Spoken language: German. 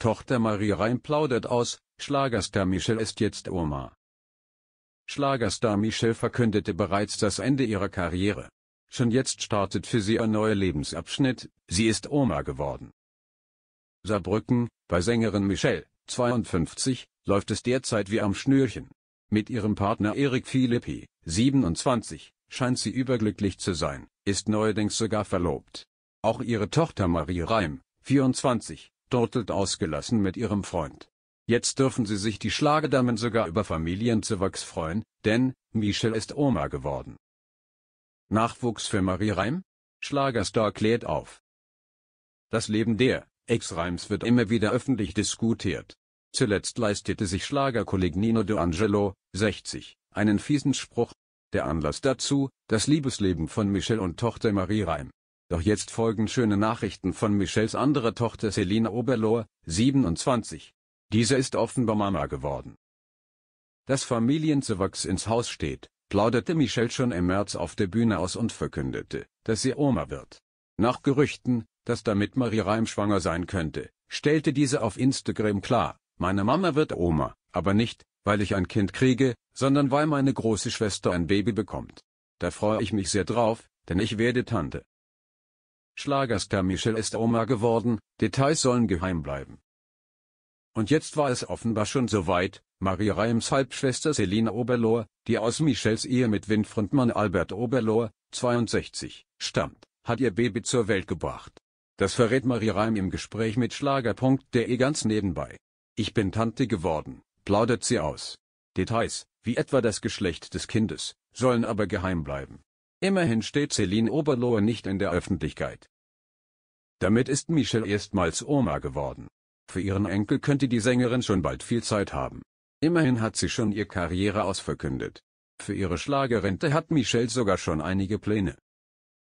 Tochter Marie Reim plaudert aus, Schlagerstar Michelle ist jetzt Oma. Schlagerstar Michelle verkündete bereits das Ende ihrer Karriere. Schon jetzt startet für sie ein neuer Lebensabschnitt, sie ist Oma geworden. Saarbrücken, bei Sängerin Michelle, 52, läuft es derzeit wie am Schnürchen. Mit ihrem Partner Erik Philippi, 27, scheint sie überglücklich zu sein, ist neuerdings sogar verlobt. Auch ihre Tochter Marie Reim, 24, dortelt ausgelassen mit ihrem Freund. Jetzt dürfen sie sich die Schlagedamen sogar über Familienzuwachs freuen, denn Michel ist Oma geworden. Nachwuchs für Marie Reim? Schlagerstar klärt auf. Das Leben der Ex-Reims wird immer wieder öffentlich diskutiert. Zuletzt leistete sich Schlagerkolleg Nino D'Angelo, 60, einen fiesen Spruch. Der Anlass dazu, das Liebesleben von Michel und Tochter Marie Reim. Doch jetzt folgen schöne Nachrichten von Michels anderer Tochter Selina Oberlohr, 27. Diese ist offenbar Mama geworden. Dass Familienzuwachs ins Haus steht, plauderte Michelle schon im März auf der Bühne aus und verkündete, dass sie Oma wird. Nach Gerüchten, dass damit Marie Reim schwanger sein könnte, stellte diese auf Instagram klar, meine Mama wird Oma, aber nicht, weil ich ein Kind kriege, sondern weil meine große Schwester ein Baby bekommt. Da freue ich mich sehr drauf, denn ich werde Tante. Schlagerstar Michel ist Oma geworden, Details sollen geheim bleiben. Und jetzt war es offenbar schon soweit, Marie Reims Halbschwester Selina Oberlohr, die aus Michels Ehe mit Windfrontmann Albert Oberlohr, 62, stammt, hat ihr Baby zur Welt gebracht. Das verrät Marie Reim im Gespräch mit Schlager.de ganz nebenbei. Ich bin Tante geworden, plaudert sie aus. Details, wie etwa das Geschlecht des Kindes, sollen aber geheim bleiben. Immerhin steht Celine Oberlohr nicht in der Öffentlichkeit. Damit ist Michelle erstmals Oma geworden. Für ihren Enkel könnte die Sängerin schon bald viel Zeit haben. Immerhin hat sie schon ihr Karriere ausverkündet. Für ihre Schlagerrente hat Michelle sogar schon einige Pläne.